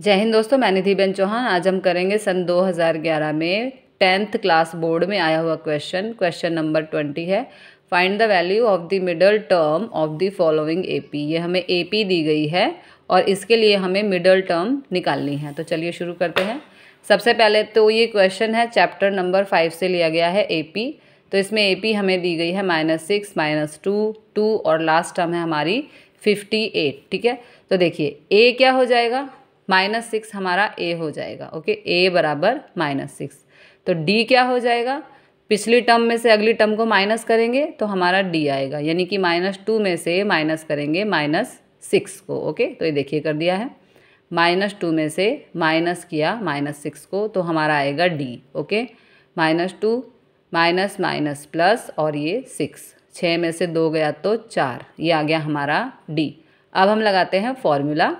जय हिंद दोस्तों मैं निधि बेन चौहान आज हम करेंगे सन 2011 में टेंथ क्लास बोर्ड में आया हुआ क्वेश्चन क्वेश्चन नंबर ट्वेंटी है find the value of the middle term of the following AP ये हमें एपी दी गई है और इसके लिए हमें मिडल टर्म निकालनी है तो चलिए शुरू करते हैं सबसे पहले तो ये क्वेश्चन है चैप्टर नंबर फाइव से लिया गया है पी तो इसमें पी हमें दी गई है minus six minus two two और लास्ट टर्म है हमारी फिफ्टी एट ठीक है तो देखिए ए क्या हो जाएगा माइनस सिक्स हमारा ए हो जाएगा ओके ए बराबर माइनस सिक्स तो डी क्या हो जाएगा पिछली टर्म में से अगली टर्म को माइनस करेंगे तो हमारा डी आएगा यानी कि माइनस टू में से माइनस करेंगे माइनस सिक्स को ओके तो ये देखिए कर दिया है माइनस टू में से माइनस किया माइनस सिक्स को तो हमारा आएगा D okay minus two minus minus plus और ये सिक्स छः में से दो गया तो चार ये आ गया हमारा डी अब हम लगाते हैं formula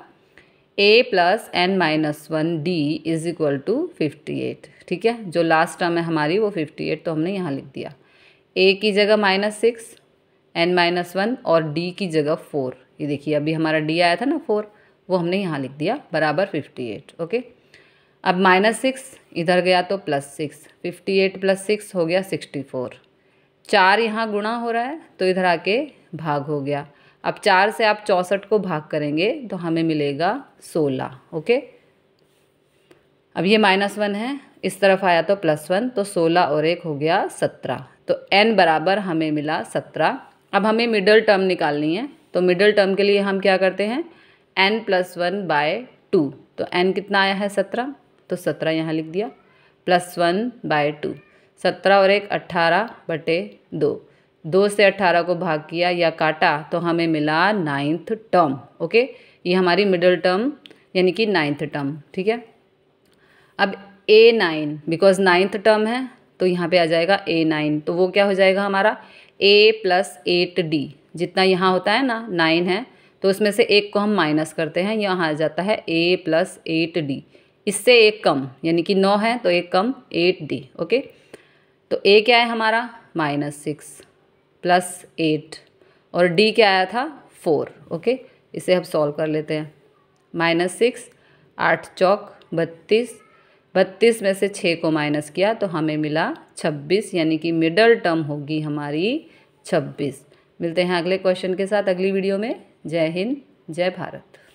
A plus N minus one D is equal to fifty eight ठीक है जो लास्ट टर्म है हमारी वो फिफ्टी एट तो हमने यहाँ लिख दिया ए की जगह minus six N minus one और डी की जगह फोर ये देखिए अभी हमारा डी आया था ना फोर वो हमने यहाँ लिख दिया बराबर फिफ्टी एट ओके अब माइनस सिक्स इधर गया तो plus six fifty eight plus six हो गया सिक्सटी फोर चार यहाँ गुणा हो रहा है तो इधर आके भाग हो गया अब चार से आप चौंसठ को भाग करेंगे तो हमें मिलेगा सोलह ओके अब ये माइनस वन है इस तरफ आया तो प्लस वन तो सोलह और एक हो गया सत्रह तो एन बराबर हमें मिला सत्रह अब हमें मिडल टर्म निकालनी है तो मिडल टर्म के लिए हम क्या करते हैं N plus one by two तो एन कितना आया है सत्रह तो सत्रह यहाँ लिख दिया प्लस वन बाय टू सत्रह और एक अट्ठारह बटे दो दो से अट्ठारह को भाग किया या काटा तो हमें मिला नाइन्थ टर्म ओके ये हमारी मिडल टर्म यानी कि नाइन्थ टर्म ठीक है अब A nine because ninth term है तो यहाँ पे आ जाएगा ए नाइन तो वो क्या हो जाएगा हमारा ए प्लस एट डी जितना यहाँ होता है ना नाइन है तो उसमें से एक को हम माइनस करते हैं यहाँ आ जाता है ए प्लस एट डी इससे एक कम यानी कि नौ है तो एक कम एट डी ओके तो ए क्या है हमारा माइनस सिक्स प्लस एट और डी क्या आया था फोर ओके इसे हम सॉल्व कर लेते हैं माइनस सिक्स आठ चौक बत्तीस बत्तीस में से छः को माइनस किया तो हमें मिला छब्बीस यानी कि मिडल टर्म होगी हमारी छब्बीस मिलते हैं अगले क्वेश्चन के साथ अगली वीडियो में जय हिंद जय भारत